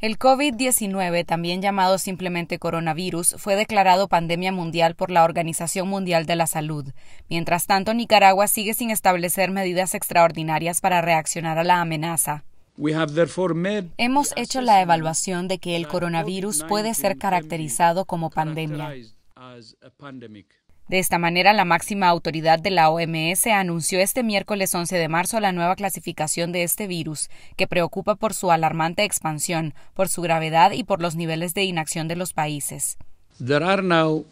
El COVID-19, también llamado simplemente coronavirus, fue declarado pandemia mundial por la Organización Mundial de la Salud. Mientras tanto, Nicaragua sigue sin establecer medidas extraordinarias para reaccionar a la amenaza. Hemos hecho la evaluación de que el coronavirus puede ser caracterizado como pandemia. De esta manera, la máxima autoridad de la OMS anunció este miércoles 11 de marzo la nueva clasificación de este virus, que preocupa por su alarmante expansión, por su gravedad y por los niveles de inacción de los países. Hay ahora más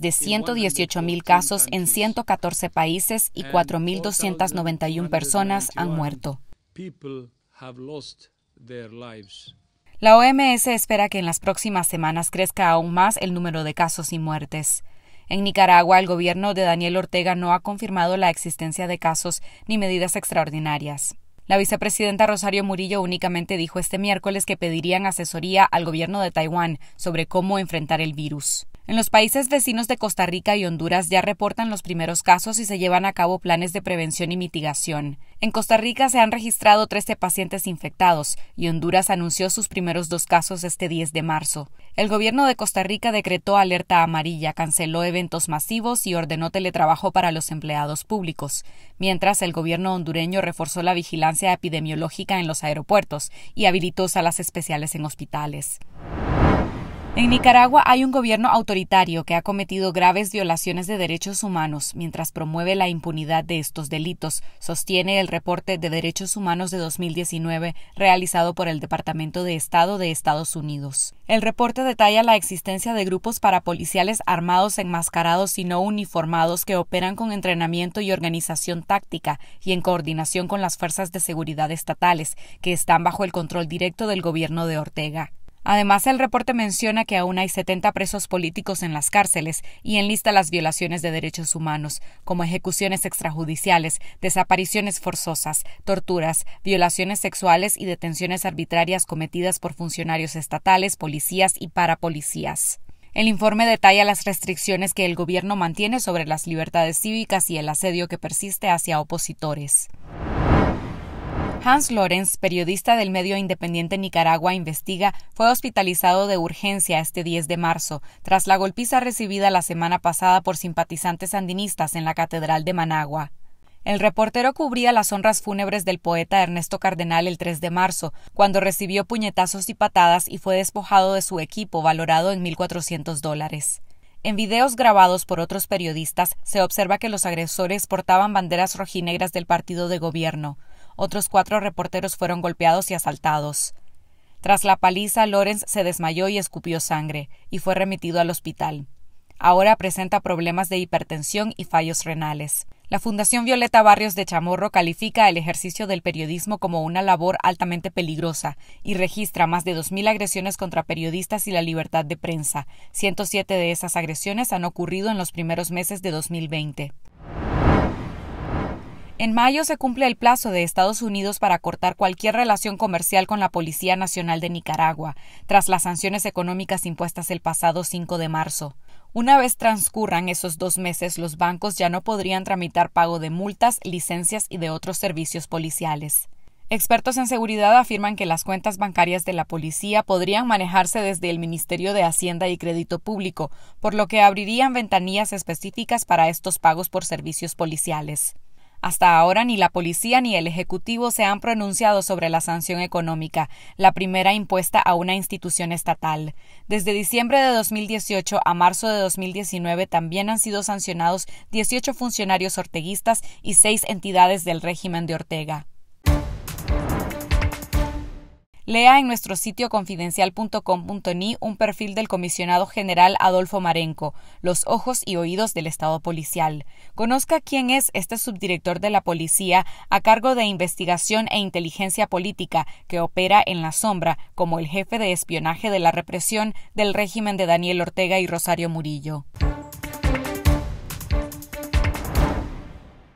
de 118.000 casos en 114 países y 4.291 personas han muerto. La OMS espera que en las próximas semanas crezca aún más el número de casos y muertes. En Nicaragua, el gobierno de Daniel Ortega no ha confirmado la existencia de casos ni medidas extraordinarias. La vicepresidenta Rosario Murillo únicamente dijo este miércoles que pedirían asesoría al gobierno de Taiwán sobre cómo enfrentar el virus. En los países vecinos de Costa Rica y Honduras ya reportan los primeros casos y se llevan a cabo planes de prevención y mitigación. En Costa Rica se han registrado 13 pacientes infectados y Honduras anunció sus primeros dos casos este 10 de marzo. El gobierno de Costa Rica decretó alerta amarilla, canceló eventos masivos y ordenó teletrabajo para los empleados públicos, mientras el gobierno hondureño reforzó la vigilancia epidemiológica en los aeropuertos y habilitó salas especiales en hospitales. En Nicaragua hay un gobierno autoritario que ha cometido graves violaciones de derechos humanos mientras promueve la impunidad de estos delitos, sostiene el reporte de derechos humanos de 2019 realizado por el Departamento de Estado de Estados Unidos. El reporte detalla la existencia de grupos parapoliciales armados enmascarados y no uniformados que operan con entrenamiento y organización táctica y en coordinación con las fuerzas de seguridad estatales, que están bajo el control directo del gobierno de Ortega. Además, el reporte menciona que aún hay 70 presos políticos en las cárceles y enlista las violaciones de derechos humanos, como ejecuciones extrajudiciales, desapariciones forzosas, torturas, violaciones sexuales y detenciones arbitrarias cometidas por funcionarios estatales, policías y parapolicías. El informe detalla las restricciones que el gobierno mantiene sobre las libertades cívicas y el asedio que persiste hacia opositores. Hans Lorenz, periodista del medio independiente Nicaragua Investiga, fue hospitalizado de urgencia este 10 de marzo, tras la golpiza recibida la semana pasada por simpatizantes sandinistas en la Catedral de Managua. El reportero cubría las honras fúnebres del poeta Ernesto Cardenal el 3 de marzo, cuando recibió puñetazos y patadas y fue despojado de su equipo valorado en 1.400 dólares. En videos grabados por otros periodistas se observa que los agresores portaban banderas rojinegras del partido de gobierno. Otros cuatro reporteros fueron golpeados y asaltados. Tras la paliza, Lorenz se desmayó y escupió sangre, y fue remitido al hospital. Ahora presenta problemas de hipertensión y fallos renales. La Fundación Violeta Barrios de Chamorro califica el ejercicio del periodismo como una labor altamente peligrosa y registra más de 2.000 agresiones contra periodistas y la libertad de prensa. 107 de esas agresiones han ocurrido en los primeros meses de 2020. En mayo se cumple el plazo de Estados Unidos para cortar cualquier relación comercial con la Policía Nacional de Nicaragua, tras las sanciones económicas impuestas el pasado 5 de marzo. Una vez transcurran esos dos meses, los bancos ya no podrían tramitar pago de multas, licencias y de otros servicios policiales. Expertos en seguridad afirman que las cuentas bancarias de la policía podrían manejarse desde el Ministerio de Hacienda y Crédito Público, por lo que abrirían ventanillas específicas para estos pagos por servicios policiales. Hasta ahora ni la policía ni el Ejecutivo se han pronunciado sobre la sanción económica, la primera impuesta a una institución estatal. Desde diciembre de 2018 a marzo de 2019 también han sido sancionados 18 funcionarios orteguistas y seis entidades del régimen de Ortega. Lea en nuestro sitio confidencial.com.ni un perfil del comisionado general Adolfo Marenco, Los Ojos y Oídos del Estado Policial. Conozca quién es este subdirector de la policía a cargo de investigación e inteligencia política que opera en la sombra como el jefe de espionaje de la represión del régimen de Daniel Ortega y Rosario Murillo.